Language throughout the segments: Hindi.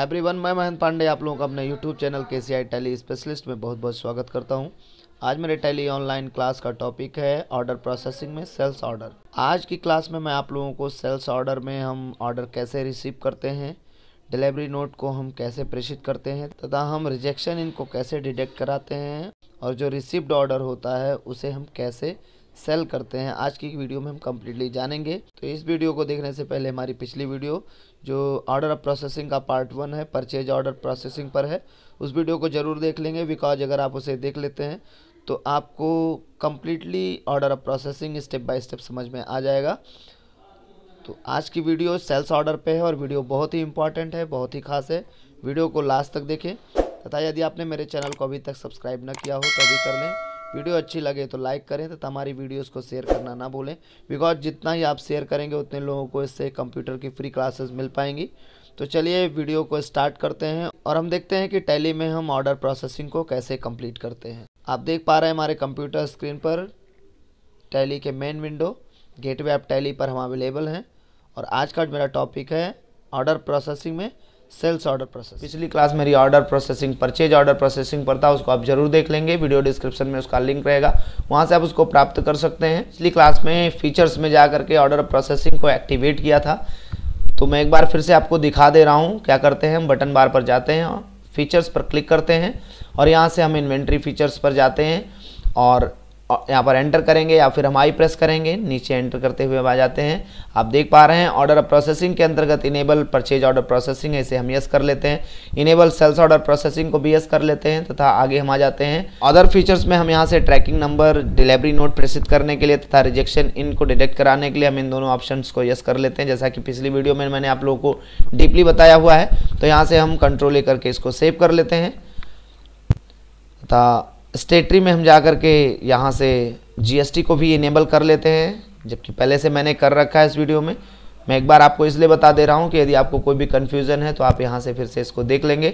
एवरी वन मैं महेंद्र पांडे आप लोगों का अपने यूट्यूब चैनल के सी आई टैली स्पेशलिस्ट में बहुत बहुत स्वागत करता हूं आज मेरे टैली ऑनलाइन क्लास का टॉपिक है ऑर्डर प्रोसेसिंग में सेल्स ऑर्डर आज की क्लास में मैं आप लोगों को सेल्स ऑर्डर में हम ऑर्डर कैसे रिसीव करते हैं डिलीवरी नोट को हम कैसे प्रेषित करते हैं तथा हम रिजेक्शन इनको कैसे डिटेक्ट कराते हैं और जो रिसिप्ड ऑर्डर होता है उसे हम कैसे सेल करते हैं आज की वीडियो में हम कम्प्लीटली जानेंगे तो इस वीडियो को देखने से पहले हमारी पिछली वीडियो जो ऑर्डर ऑफ प्रोसेसिंग का पार्ट वन है परचेज ऑर्डर प्रोसेसिंग पर है उस वीडियो को ज़रूर देख लेंगे बिकॉज अगर आप उसे देख लेते हैं तो आपको completely order of processing step by step समझ में आ जाएगा तो आज की वीडियो सेल्स ऑर्डर पे है और वीडियो बहुत ही इंपॉर्टेंट है बहुत ही खास है वीडियो को लास्ट तक देखें तथा यदि आपने मेरे चैनल को अभी तक सब्सक्राइब न किया हो तो अभी कर लें वीडियो अच्छी लगे तो लाइक करें तो हमारी वीडियोस को शेयर करना ना भूलें बिकॉज जितना ही आप शेयर करेंगे उतने लोगों को इससे कंप्यूटर की फ्री क्लासेस मिल पाएंगी तो चलिए वीडियो को स्टार्ट करते हैं और हम देखते हैं कि टैली में हम ऑर्डर प्रोसेसिंग को कैसे कंप्लीट करते हैं आप देख पा रहे हैं हमारे कंप्यूटर स्क्रीन पर टैली के main window gateway Tally पर हम अवेलेबल हैं और आज का मेरा टॉपिक है ऑर्डर प्रोसेसिंग में सेल्स ऑर्डर प्रोसेस पिछली क्लास मेरी order processing purchase order processing पर था उसको आप जरूर देख लेंगे वीडियो डिस्क्रिप्शन में उसका लिंक रहेगा वहाँ से आप उसको प्राप्त कर सकते हैं पिछली क्लास में फीचर्स में जा करके ऑर्डर प्रोसेसिंग को एक्टिवेट किया था तो मैं एक बार फिर से आपको दिखा दे रहा हूँ क्या करते हैं हम बटन बार पर जाते हैं फीचर्स पर क्लिक करते हैं और यहाँ से हम इन्वेंट्री फीचर्स पर जाते हैं और यहाँ पर एंटर करेंगे या फिर हम आई प्रेस करेंगे नीचे एंटर करते हुए हम आ जाते हैं आप देख पा रहे हैं ऑर्डर प्रोसेसिंग के अंतर्गत इनेबल परचेज ऑर्डर प्रोसेसिंग है इसे हम यस कर लेते हैं इनेबल सेल्स ऑर्डर प्रोसेसिंग को भी यस कर लेते हैं तथा आगे हम आ जाते हैं अदर फीचर्स में हम यहाँ से ट्रैकिंग नंबर डिलीवरी नोट प्रेषित करने के लिए तथा रिजेक्शन इन को डिटेक्ट कराने के लिए हम इन दोनों ऑप्शन को यस कर लेते हैं जैसा कि पिछली वीडियो में मैंने आप लोगों को डीपली बताया हुआ है तो यहाँ से हम कंट्रोल करके इसको सेव कर लेते हैं तथा स्टेटरी में हम जा कर के यहाँ से जीएसटी को भी इनेबल कर लेते हैं जबकि पहले से मैंने कर रखा है इस वीडियो में मैं एक बार आपको इसलिए बता दे रहा हूँ कि यदि आपको कोई भी कन्फ्यूज़न है तो आप यहाँ से फिर से इसको देख लेंगे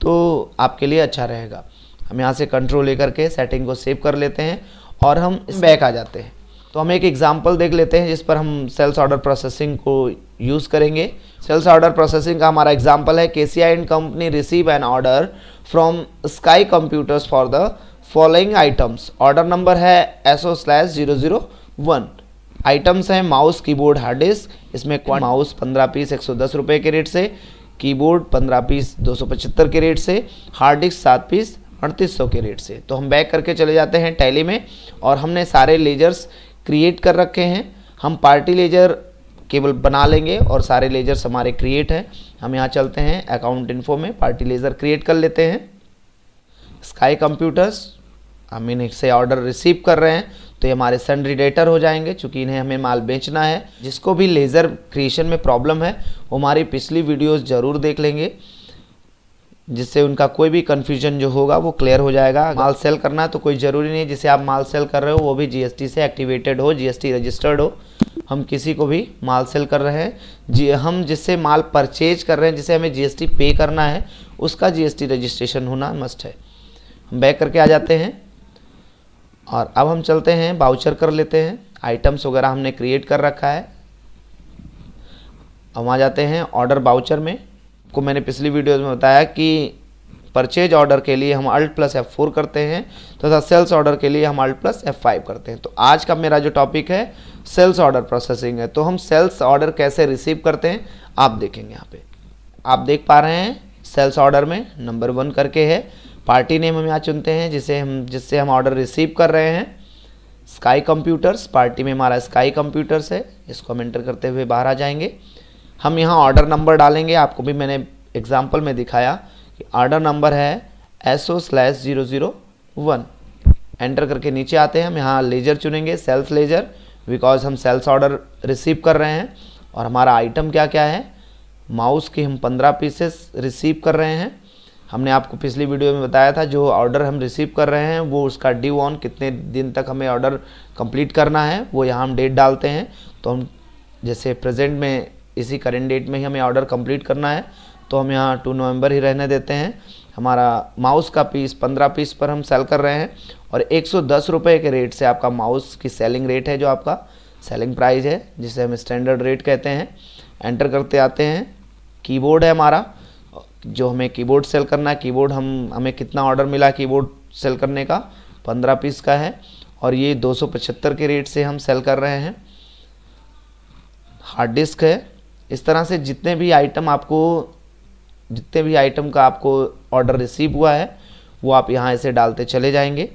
तो आपके लिए अच्छा रहेगा हम यहाँ से कंट्रोल लेकर के सेटिंग को सेव कर लेते हैं और हम बैक आ जाते हैं तो हम एक एग्जाम्पल देख लेते हैं जिस पर हम सेल्स ऑर्डर प्रोसेसिंग को यूज़ करेंगे सेल्स ऑर्डर प्रोसेसिंग का हमारा एग्जाम्पल है के C I and company receive an order from Sky computers for the following items order number है S O slash zero zero one items हैं माउस कीबोर्ड हार्ड डिस्क इसमें माउस पंद्रह पीस एक सौ दस रुपये के रेट से कीबोर्ड पंद्रह पीस दो सौ पचहत्तर के रेट से हार्ड डिस्क सात पीस अड़तीस सौ के रेट से तो हम बैक करके चले जाते हैं टैली में और हमने सारे लेजर्स क्रिएट कर रखे हैं हम पार्टी लेजर केवल बना लेंगे और सारे लेजर्स हमारे क्रिएट हैं हम यहाँ चलते हैं अकाउंट इन्फो में पार्टी लेजर क्रिएट कर लेते हैं स्काई कंप्यूटर्स हम से ऑर्डर रिसीव कर रहे हैं तो ये हमारे सन रिडेटर हो जाएंगे चूँकि इन्हें हमें माल बेचना है जिसको भी लेज़र क्रिएशन में प्रॉब्लम है वो हमारी पिछली वीडियोस ज़रूर देख लेंगे जिससे उनका कोई भी कन्फ्यूजन जो होगा वो क्लियर हो जाएगा माल सेल करना तो कोई ज़रूरी नहीं है जिसे आप माल सेल कर रहे हो वो भी जी से एक्टिवेटेड हो जी रजिस्टर्ड हो हम किसी को भी माल सेल कर रहे हैं जी हम जिससे माल परचेज कर रहे हैं जिसे हमें जीएसटी पे करना है उसका जीएसटी रजिस्ट्रेशन होना मस्ट है हम बैक करके आ जाते हैं और अब हम चलते हैं बाउचर कर लेते हैं आइटम्स वगैरह हमने क्रिएट कर रखा है हम आ जाते हैं ऑर्डर बाउचर में को मैंने पिछली वीडियो में बताया कि परचेज ऑर्डर के लिए हम अल्ट प्लस एफ फोर करते हैं तथा तो सेल्स ऑर्डर के लिए हम अल्ट प्लस एफ फाइव करते हैं तो आज का मेरा जो टॉपिक है सेल्स ऑर्डर प्रोसेसिंग है तो हम सेल्स ऑर्डर कैसे रिसीव करते हैं आप देखेंगे यहाँ पे आप देख पा रहे हैं सेल्स ऑर्डर में नंबर वन करके है पार्टी नेम हम यहाँ चुनते हैं जिसे हम जिससे हम ऑर्डर रिसीव कर रहे हैं स्काई कंप्यूटर्स पार्टी में हमारा स्काई कंप्यूटर्स है इसको हम एंटर करते हुए बाहर आ जाएंगे हम यहाँ ऑर्डर नंबर डालेंगे आपको भी मैंने एग्जाम्पल में दिखाया कि ऑर्डर नंबर है S O slash zero zero one enter करके नीचे आते हैं हम यहाँ लेजर चुनेंगे सेल्स लेजर बिकॉज हम सेल्स ऑर्डर रिसीव कर रहे हैं और हमारा आइटम क्या क्या है माउस के हम पंद्रह पीसेस रिसीव कर रहे हैं हमने आपको पिछली वीडियो में बताया था जो ऑर्डर हम रिसीव कर रहे हैं वो उसका ड्यू ऑन कितने दिन तक हमें ऑर्डर कंप्लीट करना है वो यहाँ हम डेट डालते हैं तो हम जैसे प्रेजेंट में इसी करेंट डेट में ही हमें ऑर्डर कंप्लीट करना है तो हम यहाँ टू नवंबर ही रहने देते हैं हमारा माउस का पीस पंद्रह पीस पर हम सेल कर रहे हैं और एक सौ के रेट से आपका माउस की सेलिंग रेट है जो आपका सेलिंग प्राइस है जिसे हम स्टैंडर्ड रेट कहते हैं एंटर करते आते हैं कीबोर्ड है हमारा जो हमें कीबोर्ड सेल करना है कीबोर्ड हम हमें कितना ऑर्डर मिला कीबोर्ड सेल करने का पंद्रह पीस का है और ये दो के रेट से हम सेल कर रहे हैं हार्ड डिस्क है इस तरह से जितने भी आइटम आपको जितने भी आइटम का आपको ऑर्डर रिसीव हुआ है वो आप यहाँ ऐसे डालते चले जाएंगे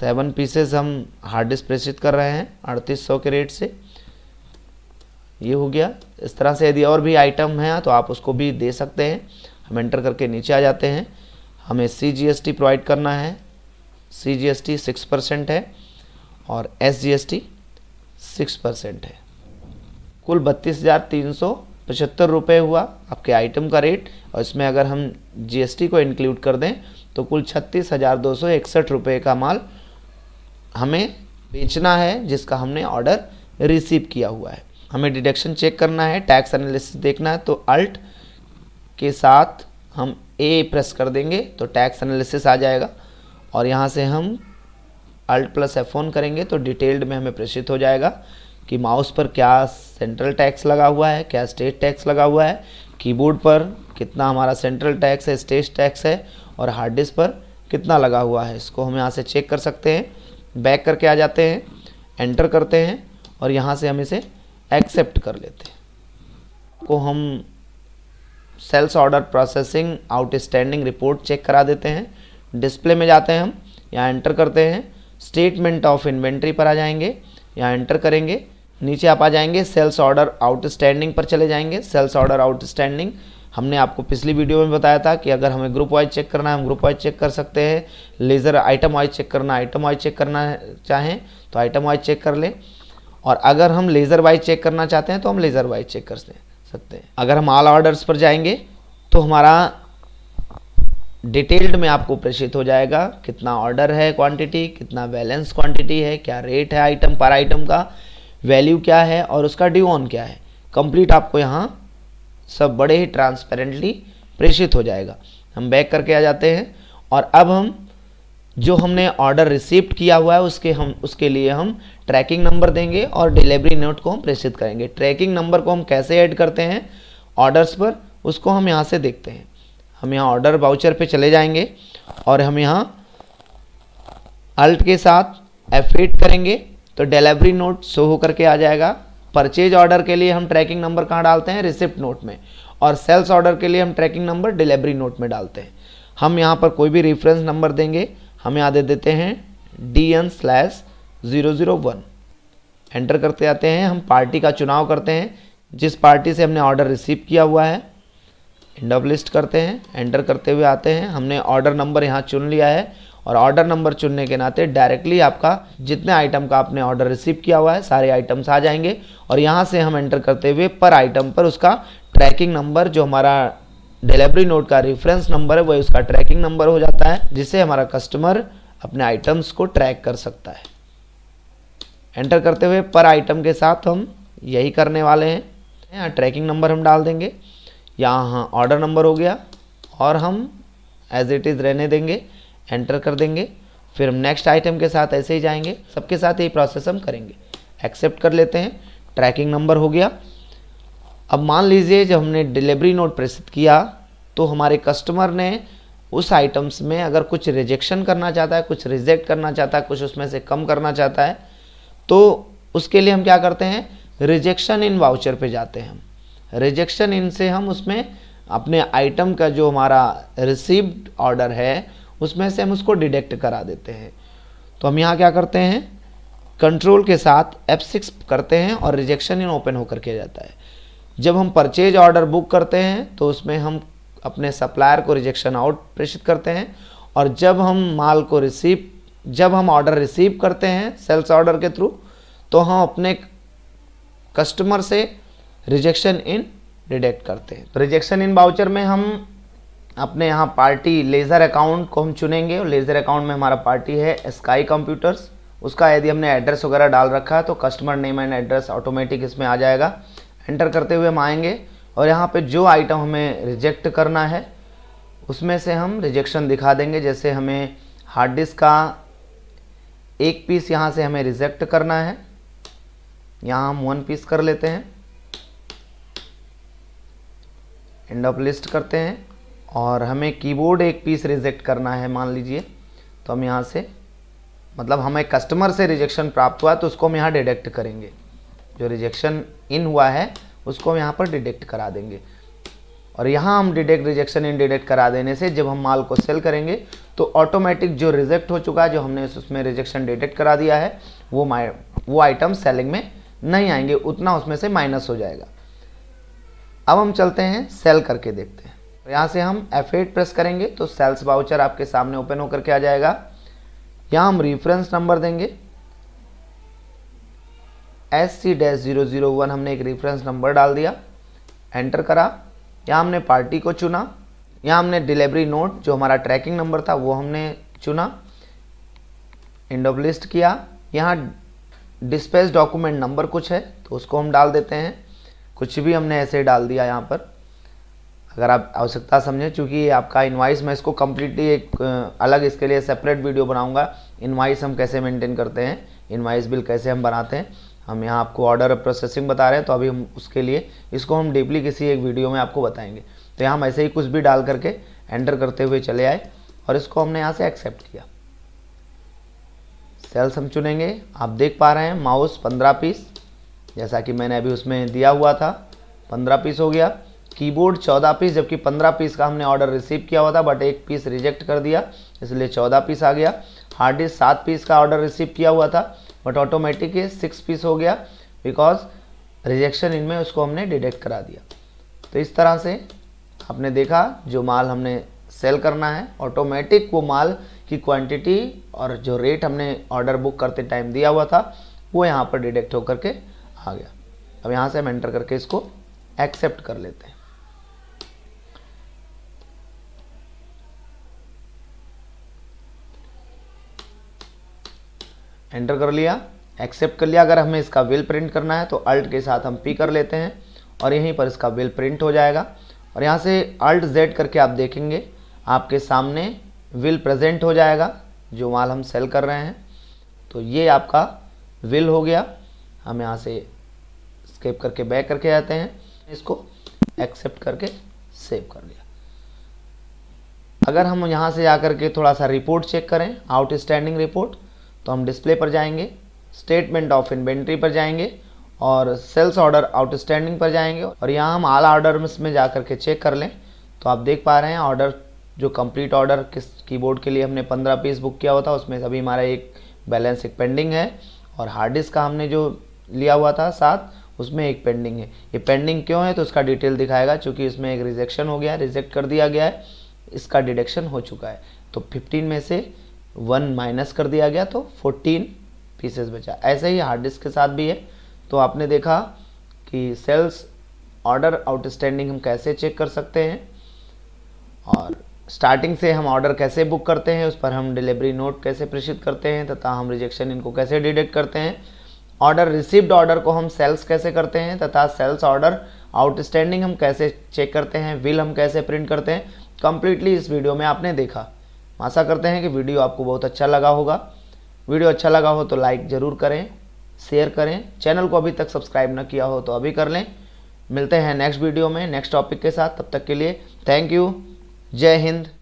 सेवन पीसेस हम हार्ड डिस्क प्रेषित कर रहे हैं अड़तीस सौ के रेट से ये हो गया इस तरह से यदि और भी आइटम हैं तो आप उसको भी दे सकते हैं हम एंटर करके नीचे आ जाते हैं हमें C G S T provide करना है C G S T six percent है और S G S T six percent है कुल बत्तीस हज़ार तीन सौ पचहत्तर रुपये हुआ आपके आइटम का रेट और इसमें अगर हम जीएसटी को इंक्लूड कर दें तो कुल छत्तीस हज़ार दो सौ इकसठ रुपये का माल हमें बेचना है जिसका हमने ऑर्डर रिसीव किया हुआ है हमें डिडक्शन चेक करना है टैक्स एनालिसिस देखना है तो अल्ट के साथ हम ए प्रेस कर देंगे तो टैक्स एनालिसिस आ जाएगा और यहाँ से हम अल्ट प्लस एफ ऑन करेंगे तो डिटेल्ड में हमें प्रेषित हो जाएगा कि माउस पर क्या सेंट्रल टैक्स लगा हुआ है क्या स्टेट टैक्स लगा हुआ है कीबोर्ड पर कितना हमारा सेंट्रल टैक्स है स्टेट टैक्स है और हार्ड डिस्क पर कितना लगा हुआ है इसको हम यहाँ से चेक कर सकते हैं बैक करके आ जाते हैं एंटर करते हैं और यहाँ से हम इसे एक्सेप्ट कर लेते हैं को हम sales order processing outstanding report check करा देते हैं डिस्प्ले में जाते हैं हम यहाँ एंटर करते हैं स्टेटमेंट ऑफ इन्वेंट्री पर आ जाएंगे यहाँ एंटर करेंगे नीचे आप आ जाएंगे सेल्स ऑर्डर आउटस्टैंडिंग पर चले जाएंगे सेल्स ऑर्डर आउटस्टैंडिंग हमने आपको पिछली वीडियो में बताया था कि अगर हमें ग्रुप वाइज चेक करना है हम ग्रुप वाइज चेक कर सकते हैं लेज़र आइटम वाइज चेक करना आइटम वाइज चेक करना चाहें तो आइटम वाइज चेक कर लें और अगर हम लेज़र वाइज चेक करना चाहते हैं तो हम लेज़र वाइज चेक कर हैं सकते हैं अगर हम ऑल ऑर्डर्स पर जाएंगे तो हमारा डिटेल्ड में आपको प्रेषित हो जाएगा कितना ऑर्डर है क्वांटिटी कितना बैलेंस क्वांटिटी है क्या रेट है आइटम पर आइटम का वैल्यू क्या है और उसका ड्यू ऑन क्या है कंप्लीट आपको यहाँ सब बड़े ही ट्रांसपेरेंटली प्रेषित हो जाएगा हम बैक करके आ जाते हैं और अब हम जो हमने ऑर्डर रिसिप्ट किया हुआ है उसके हम उसके लिए हम ट्रैकिंग नंबर देंगे और डिलीवरी नोट को हम प्रेषित करेंगे ट्रैकिंग नंबर को हम कैसे ऐड करते हैं ऑर्डर्स पर उसको हम यहाँ से देखते हैं हम यहाँ ऑर्डर बाउचर पे चले जाएंगे और हम यहाँ अल्ट के साथ एफ करेंगे तो डिलीवरी नोट शो होकर के आ जाएगा परचेज ऑर्डर के लिए हम ट्रैकिंग नंबर कहाँ डालते हैं रिसिप्ट नोट में और सेल्स ऑर्डर के लिए हम ट्रैकिंग नंबर डिलीवरी नोट में डालते हैं हम यहाँ पर कोई भी रेफरेंस नंबर देंगे हम यहाँ दे देते हैं D N slash zero zero one enter करते आते हैं हम पार्टी का चुनाव करते हैं जिस पार्टी से हमने ऑर्डर रिसीव किया हुआ है इंडब ऑफ लिस्ट करते हैं एंटर करते हुए आते हैं हमने ऑर्डर नंबर यहाँ चुन लिया है और ऑर्डर नंबर चुनने के नाते डायरेक्टली आपका जितने आइटम का आपने ऑर्डर रिसीव किया हुआ है सारे आइटम्स आ जाएंगे और यहाँ से हम एंटर करते हुए पर आइटम पर उसका ट्रैकिंग नंबर जो हमारा डिलीवरी नोट का रेफरेंस नंबर है वह उसका ट्रैकिंग नंबर हो जाता है जिससे हमारा कस्टमर अपने आइटम्स को ट्रैक कर सकता है एंटर करते हुए पर आइटम के साथ हम यही करने वाले हैं यहाँ ट्रैकिंग नंबर हम डाल देंगे यहाँ ऑर्डर नंबर हो गया और हम एज इट इज़ रहने देंगे एंटर कर देंगे फिर हम नेक्स्ट आइटम के साथ ऐसे ही जाएंगे सबके साथ यही प्रोसेस हम करेंगे एक्सेप्ट कर लेते हैं ट्रैकिंग नंबर हो गया अब मान लीजिए जब हमने डिलीवरी नोट प्रेषित किया तो हमारे कस्टमर ने उस आइटम्स में अगर कुछ रिजेक्शन करना चाहता है कुछ रिजेक्ट करना चाहता है कुछ उसमें से कम करना चाहता है तो उसके लिए हम क्या करते हैं रिजेक्शन इन वाउचर पे जाते हैं हम रिजेक्शन इन से हम उसमें अपने आइटम का जो हमारा रिसीव्ड ऑर्डर है उसमें से हम उसको डिडेक्ट करा देते हैं तो हम यहाँ क्या करते हैं कंट्रोल के साथ सिक्स करते हैं और रिजेक्शन इन ओपन होकर किया जाता है जब हम परचेज ऑर्डर बुक करते हैं तो उसमें हम अपने सप्लायर को रिजेक्शन आउट प्रेषित करते हैं और जब हम माल को रिसीव जब हम ऑर्डर रिसीव करते हैं सेल्स ऑर्डर के थ्रू तो हम अपने कस्टमर से रिजेक्शन इन डिडेक्ट करते हैं तो रिजेक्शन इन बाउचर में हम अपने यहाँ पार्टी लेज़र अकाउंट को हम चुनेंगे और लेज़र अकाउंट में हमारा पार्टी है स्काई कंप्यूटर्स उसका यदि हमने एड्रेस वगैरह डाल रखा है तो customer name and address automatic इसमें आ जाएगा एंटर करते हुए हम आएंगे और यहाँ पे जो आइटम हमें रिजेक्ट करना है उसमें से हम रिजेक्शन दिखा देंगे जैसे हमें हार्ड डिस्क का एक पीस यहाँ से हमें रिजेक्ट करना है यहाँ हम वन पीस कर लेते हैं एंड ऑफ लिस्ट करते हैं और हमें कीबोर्ड एक पीस रिजेक्ट करना है मान लीजिए तो हम यहाँ से मतलब हमें कस्टमर से रिजेक्शन प्राप्त हुआ तो उसको हम यहाँ डिडेक्ट करेंगे जो रिजेक्शन इन हुआ है उसको हम यहाँ पर डिडेक्ट करा देंगे और यहाँ हम डिडेक्ट रिजेक्शन इन डिटेक्ट करा देने से जब हम माल को सेल करेंगे तो ऑटोमेटिक जो रिजेक्ट हो चुका है जो हमने उसमें रिजेक्शन डिटेक्ट करा दिया है वो वो आइटम सेलिंग में नहीं आएंगे उतना उसमें से माइनस हो जाएगा अब हम चलते हैं सेल करके देखते हैं तो यहाँ से हम एफ प्रेस करेंगे तो सेल्स बाउचर आपके सामने ओपन होकर के आ जाएगा यहाँ हम रेफरेंस नंबर देंगे S C dash zero zero one हमने एक रेफरेंस नंबर डाल दिया एंटर करा या हमने पार्टी को चुना या हमने डिलीवरी नोट जो हमारा ट्रैकिंग नंबर था वो हमने चुना इंड ऑफ लिस्ट किया यहाँ डिस्पैच डॉक्यूमेंट नंबर कुछ है तो उसको हम डाल देते हैं कुछ भी हमने ऐसे डाल दिया यहाँ पर अगर आप आवश्यकता समझें चूँकि आपका इन्वाइस मैं इसको कम्प्लीटली एक अलग इसके लिए सेपरेट वीडियो बनाऊँगा इन्वाइस हम कैसे मेनटेन करते हैं इन्वाइस बिल कैसे हम बनाते हैं हम यहाँ आपको ऑर्डर प्रोसेसिंग बता रहे हैं तो अभी हम उसके लिए इसको हम डीपली किसी एक वीडियो में आपको बताएंगे तो यहाँ हम ऐसे ही कुछ भी डाल करके एंटर करते हुए चले आए और इसको हमने यहाँ से एक्सेप्ट किया सेल्स हम चुनेंगे आप देख पा रहे हैं माउस पंद्रह पीस जैसा कि मैंने अभी उसमें दिया हुआ था पंद्रह पीस हो गया कीबोर्ड चौदह पीस जबकि पंद्रह पीस का हमने ऑर्डर रिसीव किया हुआ था बट एक पीस रिजेक्ट कर दिया इसलिए चौदह पीस आ गया हार्ड डिस्क सात पीस का ऑर्डर रिसीव किया हुआ था बट ऑटोमेटिक ये सिक्स पीस हो गया बिकॉज रिजेक्शन इनमें उसको हमने डिटेक्ट करा दिया तो इस तरह से आपने देखा जो माल हमने सेल करना है ऑटोमेटिक वो माल की क्वांटिटी और जो रेट हमने ऑर्डर बुक करते टाइम दिया हुआ था वो यहाँ पर डिटेक्ट होकर के आ गया अब यहाँ से हम एंटर करके इसको एक्सेप्ट कर लेते हैं एंटर कर लिया एक्सेप्ट कर लिया अगर हमें इसका बिल प्रिंट करना है तो अल्ट के साथ हम पी कर लेते हैं और यहीं पर इसका बिल प्रिंट हो जाएगा और यहाँ से अल्ट जेड करके आप देखेंगे आपके सामने विल प्रेजेंट हो जाएगा जो माल हम सेल कर रहे हैं तो ये आपका विल हो गया हम यहाँ से स्केप करके बैक करके जाते हैं इसको एक्सेप्ट करके सेव कर लिया अगर हम यहाँ से जा करके थोड़ा सा रिपोर्ट चेक करें आउटस्टैंडिंग रिपोर्ट तो हम डिस्प्ले पर जाएंगे स्टेटमेंट ऑफ इन्वेंट्री पर जाएंगे और सेल्स ऑर्डर आउटस्टैंडिंग पर जाएंगे और यहाँ हम आल ऑर्डर में जा कर के चेक कर लें तो आप देख पा रहे हैं ऑर्डर जो कंप्लीट ऑर्डर किस कीबोर्ड के लिए हमने 15 पीस बुक किया हुआ था उसमें सभी हमारा एक बैलेंस एक पेंडिंग है और हार्ड डिस्क का हमने जो लिया हुआ था साथ उसमें एक पेंडिंग है ये पेंडिंग क्यों है तो उसका डिटेल दिखाएगा चूँकि इसमें एक रिजेक्शन हो गया रिजेक्ट कर दिया गया है इसका डिडक्शन हो चुका है तो फिफ्टीन में से वन माइनस कर दिया गया तो फोर्टीन पीसेस बचा ऐसे ही हार्ड डिस्क के साथ भी है तो आपने देखा कि सेल्स ऑर्डर आउटस्टैंडिंग हम कैसे चेक कर सकते हैं और स्टार्टिंग से हम ऑर्डर कैसे बुक करते हैं उस पर हम डिलीवरी नोट कैसे प्रेषित करते हैं तथा हम रिजेक्शन इनको कैसे डिडेक्ट करते हैं ऑर्डर रिसीव्ड ऑर्डर को हम सेल्स कैसे करते हैं तथा सेल्स ऑर्डर आउटस्टैंडिंग हम कैसे चेक करते हैं विल हम कैसे प्रिंट करते हैं कंप्लीटली इस वीडियो में आपने देखा आशा करते हैं कि वीडियो आपको बहुत अच्छा लगा होगा वीडियो अच्छा लगा हो तो लाइक ज़रूर करें शेयर करें चैनल को अभी तक सब्सक्राइब न किया हो तो अभी कर लें मिलते हैं नेक्स्ट वीडियो में नेक्स्ट टॉपिक के साथ तब तक के लिए थैंक यू जय हिंद